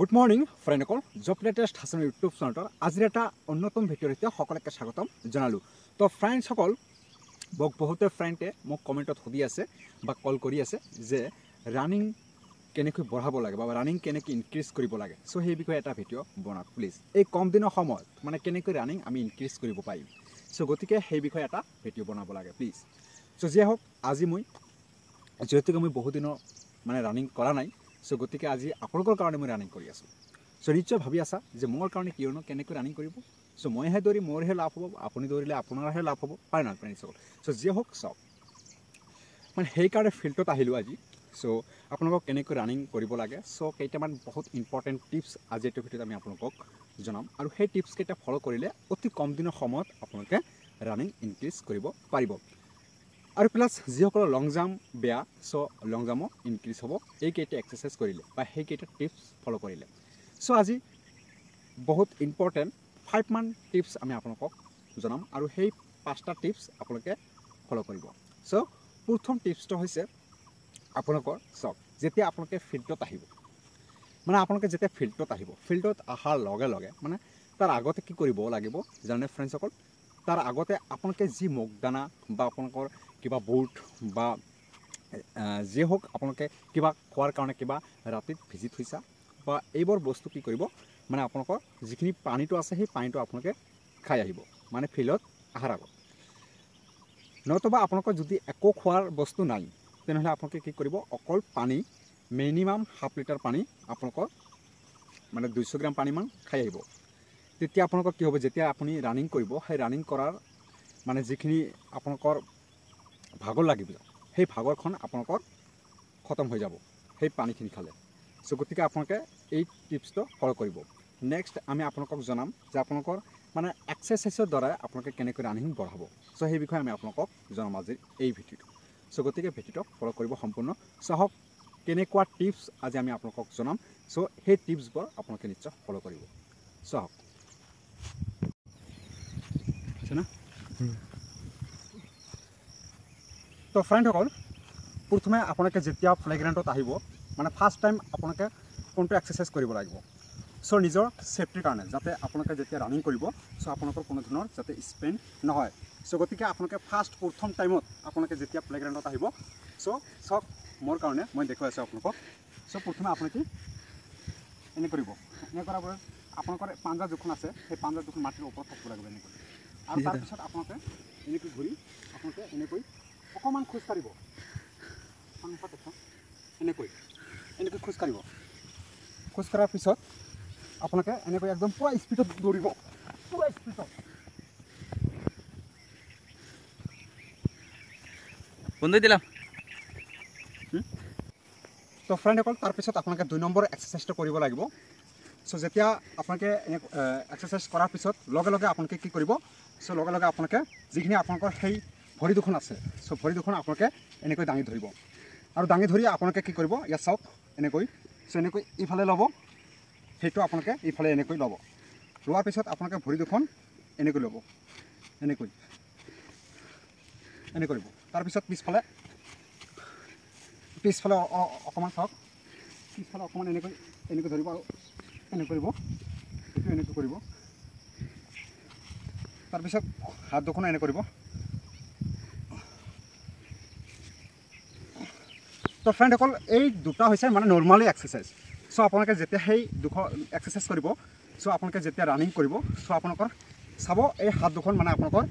good morning ফ্ৰেণ্ডসকল job latest হাছনি YouTube চেনেলৰ আজিৰ এটা অন্যতম ভিডিঅ'ৰ সৈতে সকলোকে স্বাগতম জনালোঁ তো ফ্ৰেণ্ডসকল মোক বহুতে ফ্ৰেণ্ডে মোক কমেণ্টত সুধি আছে বা কল কৰি আছে যে ৰাণিং কেনেকৈ বঢ়াব লাগে বা ৰাণিং কেনেকৈ ইনক্ৰিজ কৰিব লাগে চ' সেই বিষয়ে এটা ভিডিঅ' বনাওক প্লিজ এই কম দিনৰ সময়ত মানে কেনেকৈ ৰাণিং আমি ইনক্ৰিজ কৰিব পাৰিম চ' গতিকে সেই বিষয়ে এটা ভিডিঅ' বনাব লাগে প্লিজ চ' যিয়ে হওক আজি মই যিহেতুকে মই বহুদিনৰ মানে ৰাণিং কৰা নাই চ' গতিকে আজি আপোনালোকৰ কাৰণে মই ৰাণিং কৰি আছোঁ চ' নিশ্চয় ভাবি আছা যে মোৰ কাৰণে কিয়নো কেনেকৈ ৰাণিং কৰিব চ' মইহে দৌৰি মোৰহে লাভ হ'ব আপুনি দৌৰিলে আপোনাৰহে লাভ হ'ব পাৰে নহয় প্ৰিন্সিপল চ' যিয়ে হওক চাওক মানে সেইকাৰণে ফিল্ডত আহিলোঁ আজি চ' আপোনালোকক কেনেকৈ ৰাণিং কৰিব লাগে চ' কেইটামান বহুত ইম্পৰ্টেণ্ট টিপছ আজি এইটোৰ ভিতৰত আমি আপোনালোকক জনাম আৰু সেই টিপছকেইটা ফ'ল' কৰিলে অতি কম দিনৰ সময়ত আপোনালোকে ৰাণিং ইনক্ৰিজ কৰিব পাৰিব আৰু প্লাছ যিসকলৰ লং জাম্প বেয়া চ' লং জাম্পো ইনক্ৰিজ হ'ব এইকেইটা এক্সাৰচাইজ কৰিলে বা সেইকেইটা টিপছ ফ'ল' কৰিলে চ' আজি বহুত ইম্পৰ্টেণ্ট ফাইভমান টিপছ আমি আপোনালোকক জনাম আৰু সেই পাঁচটা টিপছ আপোনালোকে ফ'ল' কৰিব চ' প্ৰথম টিপছটো হৈছে আপোনালোকৰ চাওক যেতিয়া আপোনালোকে ফিল্টত আহিব মানে আপোনালোকে যেতিয়া ফিল্টত আহিব ফিল্টত অহাৰ লগে লগে মানে তাৰ আগতে কি কৰিব লাগিব জানে ফ্ৰেণ্ডছসকল তাৰ আগতে আপোনালোকে যি মগ দানা বা আপোনালোকৰ কিবা বুট বা যিয়ে হওক আপোনালোকে কিবা খোৱাৰ কাৰণে কিবা ৰাতিত ভিজি থৈছা বা এইবোৰ বস্তু কি কৰিব মানে আপোনালোকৰ যিখিনি পানীটো আছে সেই পানীটো আপোনালোকে খাই আহিব মানে ফিল্ডত অহাৰ আগত নতুবা আপোনালোকৰ যদি একো খোৱাৰ বস্তু নাই তেনেহ'লে আপোনালোকে কি কৰিব অকল পানী মিনিমাম হাফ লিটাৰ পানী আপোনালোকৰ মানে দুইশ গ্ৰাম পানীমান খাই আহিব তেতিয়া আপোনালোকৰ কি হ'ব যেতিয়া আপুনি ৰানিং কৰিব সেই ৰানিং কৰাৰ মানে যিখিনি আপোনালোকৰ ভাগৰ লাগিব সেই ভাগৰখন আপোনালোকৰ খতম হৈ যাব সেই পানীখিনি খালে চ' গতিকে আপোনালোকে এই টিপছটো ফল' কৰিব নেক্সট আমি আপোনালোকক জনাম যে আপোনালোকৰ মানে এক্সাৰচাইজৰ দ্বাৰাই আপোনালোকে কেনেকৈ ৰানিং বঢ়াব চ' সেই বিষয়ে আমি আপোনালোকক জনাম আজিৰ এই ভিডিঅ'টো চ' গতিকে ভিডিঅ'টো ফল' কৰিব সম্পূৰ্ণ চাহক কেনেকুৱা টিপছ আজি আমি আপোনালোকক জনাম চ' সেই টিপছবোৰ আপোনালোকে নিশ্চয় ফল' কৰিব চাহক আছে না তো ফ্ৰেণ্ডসকল প্ৰথমে আপোনালোকে যেতিয়া প্লেগ্ৰাউণ্ডত আহিব মানে ফাৰ্ষ্ট টাইম আপোনালোকে কোনটো এক্সাৰচাইজ কৰিব লাগিব চ' নিজৰ ছেফটিৰ কাৰণে যাতে আপোনালোকে যেতিয়া ৰানিং কৰিব চ' আপোনালোকৰ কোনো ধৰণৰ যাতে স্পেইন নহয় চ' গতিকে আপোনালোকে ফাৰ্ষ্ট প্ৰথম টাইমত আপোনালোকে যেতিয়া প্লে'গ্ৰাউণ্ডত আহিব চ' চাওক মোৰ কাৰণে মই দেখুৱাইছোঁ আপোনালোকক চ' প্ৰথমে আপোনালোকে এনে কৰিব এনে কৰাৰ পৰা আপোনালোকৰ পাঞ্জা যোখন আছে সেই পাঞ্জা যোখন মাটিৰ ওপৰত থাকিব লাগিব এনেকৈ আৰু তাৰপিছত আপোনালোকে এনেকৈ ঘূৰি আপোনালোকে এনেকৈ অকণমান খোজকাঢ়িব এনেকৈ এনেকৈ খোজ কাঢ়াৰ পিছত আপোনালোকে এনেকৈ একদম পূৰা স্পীডত দৌৰিব পুৰা স্পীডত বন্ধ দিলাম তো ফ্ৰেণ্ডসকল তাৰপিছত আপোনালোকে দুই নম্বৰ এক্সাৰচাইজটো কৰিব লাগিব সো যেতিয়া আপনাদের এক্সারসাইজ করার পিছত লগেলগে আপনাকে কি করব সো লগেলগে আপনাদের যখন আপনার সেই ভরি দুখন আছে সো ভরি দুখন আপনাকে এনে দাঙি ধরব আর দাঙি ধরে আপনাদের কি করব ইয়া সব এনে সো এনে ইফালে লব সেইটা আপনাদের ইফালে এনে লব লওয়ার পিছত আপনাদের ভরি দুখন এনে লব এনে এনে করব তারপর পিছফালে পিছফালে অকান চক পিছফালে অকান এনে এনে ধরব আর এনে কৰিব এইটো এনেকৈ কৰিব তাৰপিছত হাত দুখন এনে কৰিব তো ফ্ৰেণ্ডসকল এই দুটা হৈছে মানে নৰ্মেলি এক্সাৰচাইজ চ' আপোনালোকে যেতিয়া সেই দুখ এক্সাৰচাইজ কৰিব চ' আপোনালোকে যেতিয়া ৰানিং কৰিব চ' আপোনালোকৰ চাব এই হাত দুখন মানে আপোনালোকৰ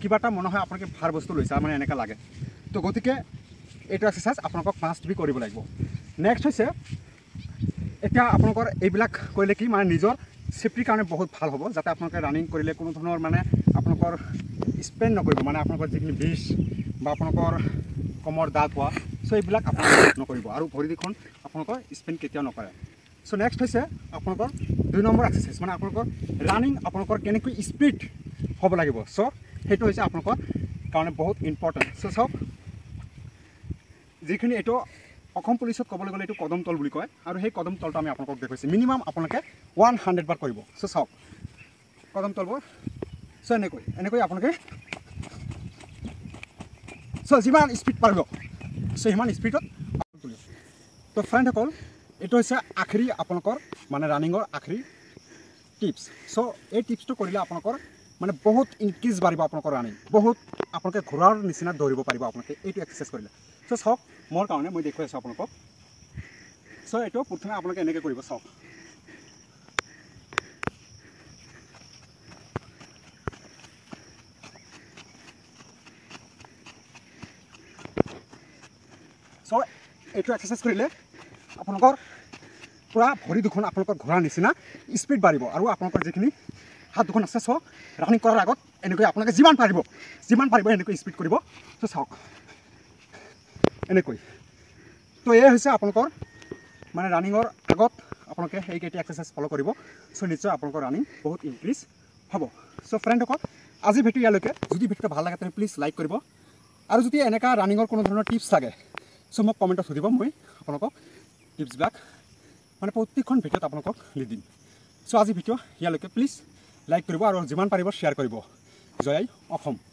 কিবা এটা মনে হয় আপোনালোকে ভাৰ বস্তু লৈছে মানে এনেকৈ লাগে তো গতিকে এইটো এক্সাৰচাইজ আপোনালোকক মাষ্ট কৰিব লাগিব নেক্সট হৈছে এতিয়া আপোনালোকৰ এইবিলাক কৰিলে কি মানে নিজৰ ছেফটিৰ কাৰণে বহুত ভাল হ'ব যাতে আপোনালোকে ৰানিং কৰিলে কোনো ধৰণৰ মানে আপোনালোকৰ স্পেন নকৰিব মানে আপোনালোকৰ যিখিনি বিষ বা আপোনালোকৰ কমৰ দাঁত হোৱা চ' এইবিলাক আপোনালোকে নকৰিব আৰু ভৰি ভৰিকেইখন আপোনালোকৰ স্পেন কেতিয়াও নকৰে চ' নেক্সট হৈছে আপোনালোকৰ দুই নম্বৰ এক্সাৰচাইজ মানে আপোনালোকৰ ৰানিং আপোনালোকৰ কেনেকৈ স্পীড হ'ব লাগিব চ' সেইটো হৈছে আপোনালোকৰ কাৰণে বহুত ইম্পৰ্টেণ্ট চ' চাওক যিখিনি এইটো অসম পুলিচত ক'বলৈ গ'লে এইটো কদম তল বুলি কয় আৰু সেই কদম তলটো আমি আপোনালোকক দেখুৱাইছোঁ মিনিমাম আপোনালোকে ওৱান হাণ্ড্ৰেড বাৰ কৰিব চ' চাওক কদম তলবোৰ চ' এনেকৈ এনেকৈ আপোনালোকে চ' যিমান স্পীড পাৰিব চ' সিমান স্পীডত তুলিব তো ফ্ৰেণ্ডসকল এইটো হৈছে আখৰি আপোনালোকৰ মানে ৰানিঙৰ আখৰি টিপছ চ' এই টিপছটো কৰিলে আপোনালোকৰ মানে বহুত ইনক্ৰিজ বাঢ়িব আপোনালোকৰ ৰানিং বহুত আপোনালোকে ঘোঁৰাৰ নিচিনা দৌৰিব পাৰিব আপোনালোকে এইটো এক্সাৰচাইজ কৰিলে চ' চাওক মোৰ কাৰণে মই দেখুৱাই আছোঁ আপোনালোকক চ' এইটো প্ৰথমে আপোনালোকে এনেকৈ কৰিব চাওক চ' এইটো এক্সাৰচাইজ কৰিলে আপোনালোকৰ পূৰা ভৰি দুখন আপোনালোকৰ ঘোঁৰাৰ নিচিনা স্পীড বাঢ়িব আৰু আপোনালোকৰ যিখিনি হাত দুখন আছে চাওক ৰানিং কৰাৰ আগত এনেকৈ আপোনালোকে যিমান পাৰিব যিমান পাৰিব এনেকৈ স্পীড কৰিব চ' চাওক এনেকৈ তো এয়াই হৈছে আপোনালোকৰ মানে ৰানিঙৰ আগত আপোনালোকে সেইকেইটা এক্সাৰচাইজ ফ'ল' কৰিব চ' নিশ্চয় আপোনালোকৰ ৰানিং বহুত ইনক্ৰিজ হ'ব চ' ফ্ৰেণ্ডসকল আজি ভিডিঅ' ইয়ালৈকে যদি ভিডিঅ'টো ভাল লাগে তেনেহ'লে প্লিজ লাইক কৰিব আৰু যদি এনেকুৱা ৰানিঙৰ কোনো ধৰণৰ টিপছ লাগে চ' মোক কমেণ্টত সুধিব মই আপোনালোকক টিপছবিলাক মানে প্ৰত্যেকখন ভিডিঅ'ত আপোনালোকক দি দিম চ' আজি ভিডিঅ' ইয়ালৈকে প্লিজ লাইক কৰিব আৰু যিমান পাৰিব শ্বেয়াৰ কৰিব জয় অসম